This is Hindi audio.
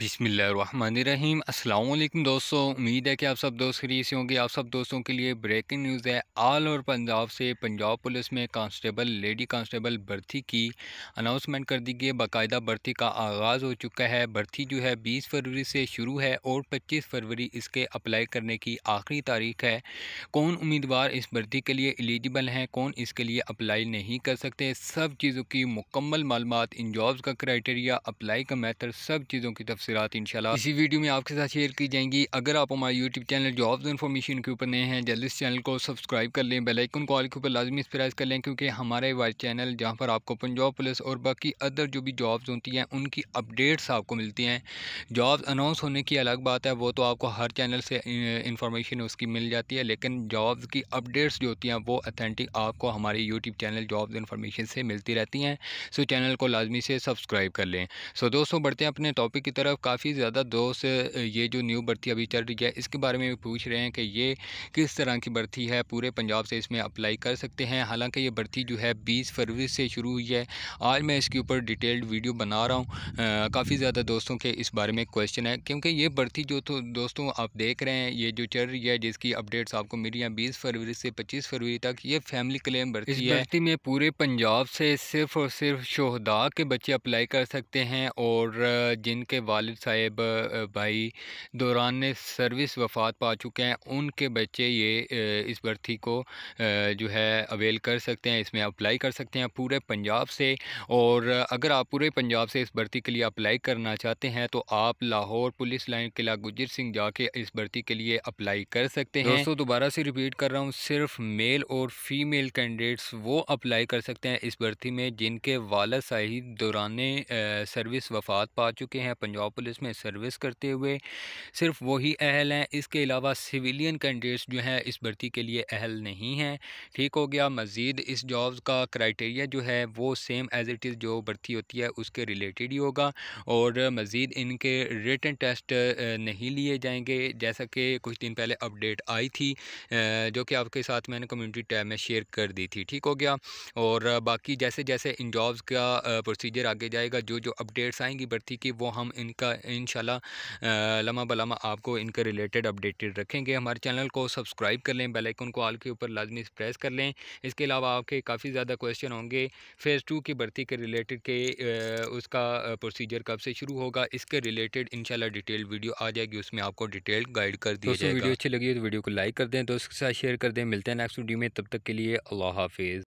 बिसमीम अल्लाम दोस्तों उम्मीद है कि आप सब दोस्त खरीद से होंगे आप सब दोस्तों के लिए ब्रेकिंग न्यूज़ है आल और पंजाब से पंजाब पुलिस में कांस्टेबल लेडी कांस्टेबल भर्ती की अनाउंसमेंट कर दी गई बाकायदा भर्ती का आगाज़ हो चुका है भर्ती जो है बीस फरवरी से शुरू है और पच्चीस फरवरी इसके अप्लाई करने की आखिरी तारीख है कौन उम्मीदवार इस भर्ती के लिए एलिजिबल हैं कौन इसके लिए अप्लाई नहीं कर सकते सब चीज़ों की मुकम्मल मालूम इन जॉब्स का क्राइटेरिया अप्लाई का मैथड सब चीज़ों की तफसी तफसलत इंशाल्लाह इसी वीडियो में आपके साथ शेयर की जाएंगी अगर आप हमारे यूट्यूब चैनल जॉब्स इन्फॉर्मेशन के ऊपर नए हैं जल्दी इस चैनल को सब्सक्राइब कर लें बेलाइकन कॉल के ऊपर लाजमी प्रेस कर लें क्योंकि हमारे वाइस चैनल जहाँ पर आपको पंजाब पुलिस और बाकी अदर जो भी जॉब्स होती हैं उनकी अपडेट्स आपको मिलती हैं जॉब्स अनाउंस होने की अलग बात है वो तो आपको हर चैनल से इंफॉर्मेशन उसकी मिल जाती है लेकिन जॉब्स की अपडेट्स जो होती हैं वो अथेंटिक आपको हमारे यूट्यूब चैनल जॉब्स इन्फॉर्मेशन से मिलती रहती हैं सो चैनल को लाजमी से सब्सक्राइब कर लें सो दोस्तों बढ़ते हैं अपने टॉपिक की तरफ काफ़ी ज़्यादा दोस्त ये जो न्यू भर्ती अभी चल रही है इसके बारे में भी पूछ रहे हैं कि ये किस तरह की भर्ती है पूरे पंजाब से इसमें अप्लाई कर सकते हैं हालांकि ये भर्ती जो है बीस फरवरी से शुरू हुई है आज मैं इसके ऊपर डिटेल्ड वीडियो बना रहा हूँ काफ़ी ज़्यादा दोस्तों के इस बारे में क्वेश्चन है क्योंकि ये भर्ती जो तो दोस्तों आप देख रहे हैं ये जो चल रही है जिसकी अपडेट्स आपको मिल रही हैं बीस फरवरी से पच्चीस फरवरी तक ये फैमिली क्लेम भर्ती है भर्ती में पूरे पंजाब से सिर्फ और सिर्फ शहदा के बच्चे अप्लाई कर सकते हैं और जिनके वाले वालिद साहेब भाई दौरान सर्विस वफात पा चुके हैं उनके बच्चे ये इस भर्ती को जो है अवेल कर सकते हैं इसमें अप्लाई कर सकते हैं पूरे पंजाब से और अगर आप पूरे पंजाब से इस भर्ती के लिए अप्लाई करना चाहते हैं तो आप लाहौर पुलिस लाइन किला गुजर सिंह जाके इस भर्ती के लिए अप्लाई कर सकते हैं दोस्तों दोबारा से रिपीट कर रहा हूँ सिर्फ मेल और फीमेल कैंडिडेट्स वो अप्लाई कर सकते हैं इस भर्ती में जिनके वाल साहिब दौरान सर्विस वफात पा चुके हैं पंजाब पुलिस में सर्विस करते हुए सिर्फ वही अहल हैं इसके अलावा सिविलियन कैंडिडेट्स जो हैं इस भर्ती के लिए अहल नहीं हैं ठीक हो गया मज़ीद इस जॉब्स का क्राइटेरिया जो है वो सेम एज़ इट इज़ जो भर्ती होती है उसके रिलेटेड ही होगा और मज़ीद इनके रिटर्न टेस्ट नहीं लिए जाएंगे जैसा कि कुछ दिन पहले अपडेट आई थी जो कि आपके साथ मैंने कम्युनिटी टैब में शेयर कर दी थी ठीक हो गया और बाकी जैसे जैसे इन जॉब्स का प्रोसीजर आगे जाएगा जो जो अपडेट्स आएंगी भर्ती की वो हम इन का इन लमा बलामा आपको इनके रिलेटेड अपडेटेड रखेंगे हमारे चैनल को सब्सक्राइब कर लें बेलाइकन को आल के ऊपर लाजमी प्रेस कर लें इसके अलावा आपके काफ़ी ज़्यादा क्वेश्चन होंगे फ़ेज़ टू की भर्ती के रिलेटेड के उसका प्रोसीजर कब से शुरू होगा इसके रिलेटेड शाला डिटेल वीडियो आ जाएगी उसमें आपको डिटेल गाइड कर दी जाएगा वीडियो अच्छी लगी तो वीडियो को लाइक कर दें दोस्तों के साथ शेयर कर दें मिलते हैं नेक्स्ट वीडियो में तब तक के लिए अल्लाह हाफिज़